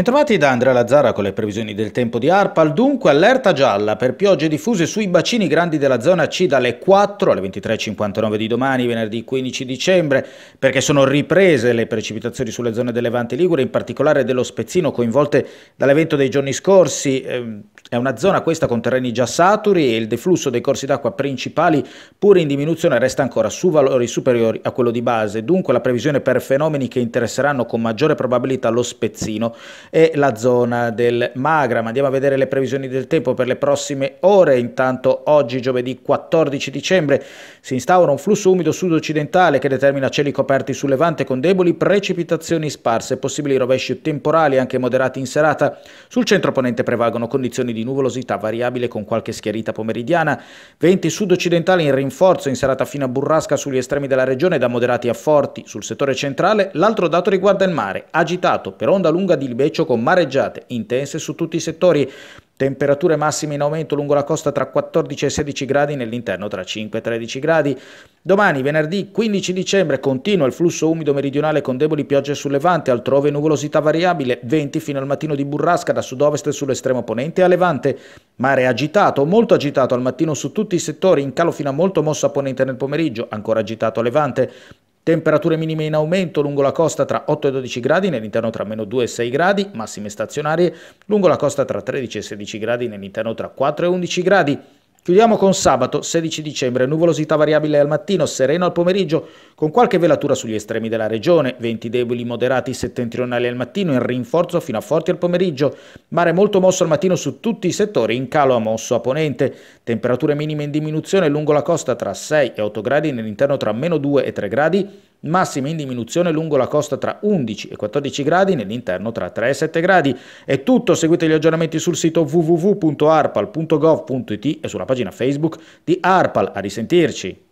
Bentrovati da Andrea Lazzara con le previsioni del tempo di Arpal, dunque allerta gialla per piogge diffuse sui bacini grandi della zona C dalle 4 alle 23.59 di domani, venerdì 15 dicembre, perché sono riprese le precipitazioni sulle zone del Levante Ligure, in particolare dello Spezzino coinvolte dall'evento dei giorni scorsi. Ehm, è una zona questa con terreni già saturi e il deflusso dei corsi d'acqua principali, pur in diminuzione, resta ancora su valori superiori a quello di base, dunque la previsione per fenomeni che interesseranno con maggiore probabilità lo Spezzino e la zona del Magra. Ma andiamo a vedere le previsioni del tempo per le prossime ore. Intanto oggi, giovedì 14 dicembre, si instaura un flusso umido sud-occidentale che determina cieli coperti sul Levante con deboli precipitazioni sparse, possibili rovesci temporali anche moderati in serata. Sul centro ponente prevalgono condizioni di nuvolosità variabile con qualche schiarita pomeridiana, venti sud-occidentali in rinforzo in serata fino a burrasca sugli estremi della regione da moderati a forti. Sul settore centrale l'altro dato riguarda il mare, agitato per onda lunga di Liberi Leccio con mareggiate intense su tutti i settori. Temperature massime in aumento lungo la costa tra 14 e 16 gradi, nell'interno tra 5 e 13 gradi. Domani, venerdì 15 dicembre, continua il flusso umido meridionale con deboli piogge sul levante, altrove nuvolosità variabile, venti fino al mattino di burrasca da sud-ovest sull'estremo ponente a levante. Mare agitato, molto agitato al mattino su tutti i settori, in calo fino a molto mosso a ponente nel pomeriggio, ancora agitato a levante. Temperature minime in aumento lungo la costa tra 8 e 12 gradi, nell'interno tra meno 2 e 6 gradi, massime stazionarie lungo la costa tra 13 e 16 gradi, nell'interno tra 4 e 11 gradi. Chiudiamo con sabato 16 dicembre, nuvolosità variabile al mattino, sereno al pomeriggio, con qualche velatura sugli estremi della regione, venti deboli moderati settentrionali al mattino, in rinforzo fino a forti al pomeriggio, mare molto mosso al mattino su tutti i settori, in calo a mosso a ponente, temperature minime in diminuzione lungo la costa tra 6 e 8 gradi, nell'interno tra meno 2 e 3 gradi, massime in diminuzione lungo la costa tra 11 e 14 gradi, nell'interno tra 3 e 7 gradi. È tutto, seguite gli aggiornamenti sul sito www.arpal.gov.it e sulla pagina Facebook di Arpal. A risentirci!